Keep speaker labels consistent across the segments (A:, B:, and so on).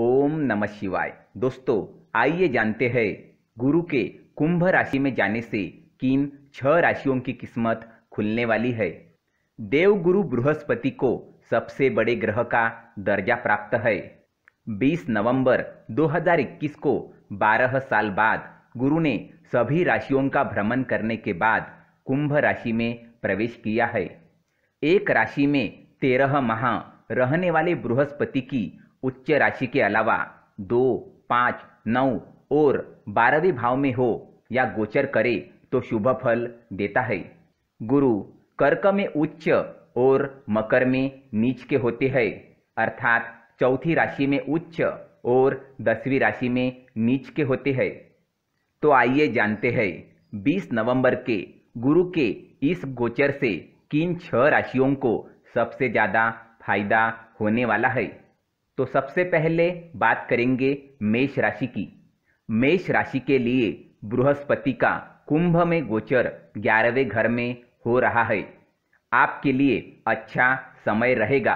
A: ओम नमः शिवाय दोस्तों आइए जानते हैं गुरु के कुंभ राशि में जाने से किन छह राशियों की किस्मत खुलने वाली है देव गुरु बृहस्पति को सबसे बड़े ग्रह का दर्जा प्राप्त है 20 नवंबर 2021 को 12 साल बाद गुरु ने सभी राशियों का भ्रमण करने के बाद कुंभ राशि में प्रवेश किया है एक राशि में तेरह माह रहने वाले बृहस्पति की उच्च राशि के अलावा दो पाँच नौ और बारहवें भाव में हो या गोचर करे तो शुभ फल देता है गुरु कर्क में उच्च और मकर में नीच के होते हैं अर्थात चौथी राशि में उच्च और दसवीं राशि में नीच के होते हैं तो आइए जानते हैं 20 नवंबर के गुरु के इस गोचर से किन छह राशियों को सबसे ज़्यादा फायदा होने वाला है तो सबसे पहले बात करेंगे मेष राशि की मेष राशि के लिए बृहस्पति का कुंभ में गोचर ग्यारहवें घर में हो रहा है आपके लिए अच्छा समय रहेगा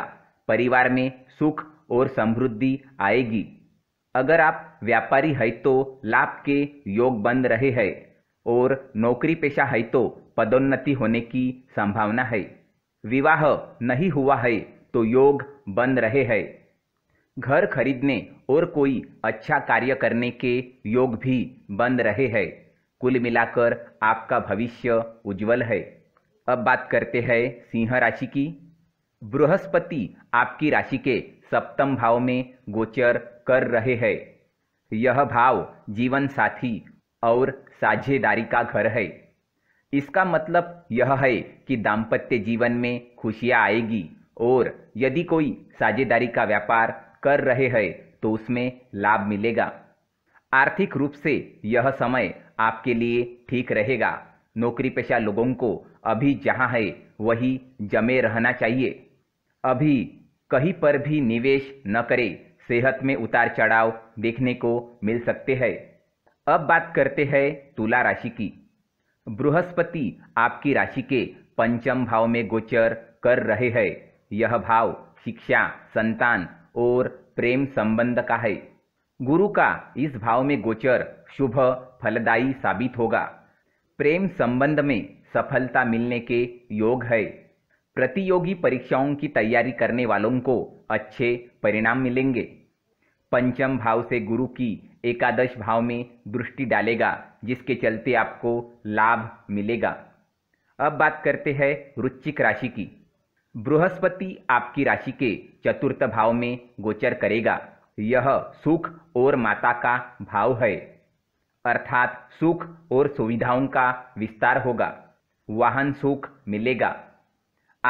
A: परिवार में सुख और समृद्धि आएगी अगर आप व्यापारी है तो लाभ के योग बन रहे हैं और नौकरी पेशा है तो पदोन्नति होने की संभावना है विवाह नहीं हुआ है तो योग बन रहे हैं घर खरीदने और कोई अच्छा कार्य करने के योग भी बन रहे हैं कुल मिलाकर आपका भविष्य उज्जवल है अब बात करते हैं सिंह राशि की बृहस्पति आपकी राशि के सप्तम भाव में गोचर कर रहे हैं यह भाव जीवन साथी और साझेदारी का घर है इसका मतलब यह है कि दाम्पत्य जीवन में खुशियाँ आएगी और यदि कोई साझेदारी का व्यापार कर रहे हैं तो उसमें लाभ मिलेगा आर्थिक रूप से यह समय आपके लिए ठीक रहेगा नौकरी पेशा लोगों को अभी जहां है वही जमे रहना चाहिए अभी कहीं पर भी निवेश न करें सेहत में उतार चढ़ाव देखने को मिल सकते हैं अब बात करते हैं तुला राशि की बृहस्पति आपकी राशि के पंचम भाव में गोचर कर रहे हैं यह भाव शिक्षा संतान और प्रेम संबंध का है गुरु का इस भाव में गोचर शुभ फलदायी साबित होगा प्रेम संबंध में सफलता मिलने के योग है प्रतियोगी परीक्षाओं की तैयारी करने वालों को अच्छे परिणाम मिलेंगे पंचम भाव से गुरु की एकादश भाव में दृष्टि डालेगा जिसके चलते आपको लाभ मिलेगा अब बात करते हैं रुचिक राशि की बृहस्पति आपकी राशि के चतुर्थ भाव में गोचर करेगा यह सुख और माता का भाव है अर्थात सुख और सुविधाओं का विस्तार होगा वाहन सुख मिलेगा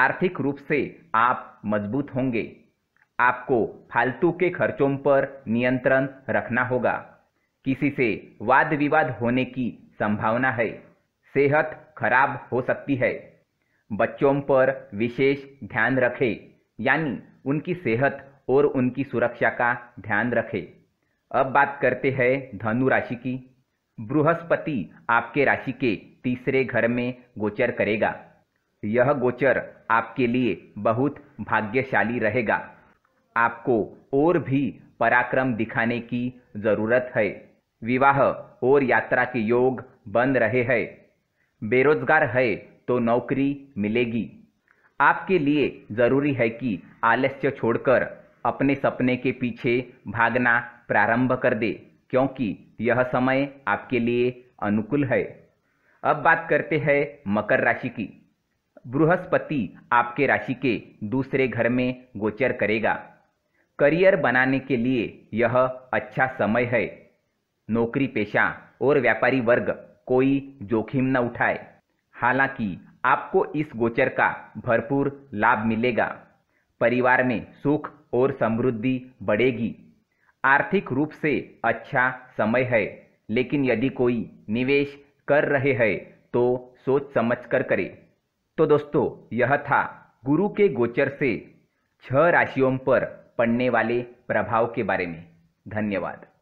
A: आर्थिक रूप से आप मजबूत होंगे आपको फालतू के खर्चों पर नियंत्रण रखना होगा किसी से वाद विवाद होने की संभावना है सेहत खराब हो सकती है बच्चों पर विशेष ध्यान रखे यानी उनकी सेहत और उनकी सुरक्षा का ध्यान रखे अब बात करते हैं धनु राशि की बृहस्पति आपके राशि के तीसरे घर में गोचर करेगा यह गोचर आपके लिए बहुत भाग्यशाली रहेगा आपको और भी पराक्रम दिखाने की जरूरत है विवाह और यात्रा के योग बन रहे हैं बेरोजगार है तो नौकरी मिलेगी आपके लिए ज़रूरी है कि आलस्य छोड़कर अपने सपने के पीछे भागना प्रारंभ कर दे क्योंकि यह समय आपके लिए अनुकूल है अब बात करते हैं मकर राशि की बृहस्पति आपके राशि के दूसरे घर में गोचर करेगा करियर बनाने के लिए यह अच्छा समय है नौकरी पेशा और व्यापारी वर्ग कोई जोखिम न उठाए हालांकि आपको इस गोचर का भरपूर लाभ मिलेगा परिवार में सुख और समृद्धि बढ़ेगी आर्थिक रूप से अच्छा समय है लेकिन यदि कोई निवेश कर रहे हैं तो सोच समझ कर करें तो दोस्तों यह था गुरु के गोचर से छह राशियों पर पड़ने वाले प्रभाव के बारे में धन्यवाद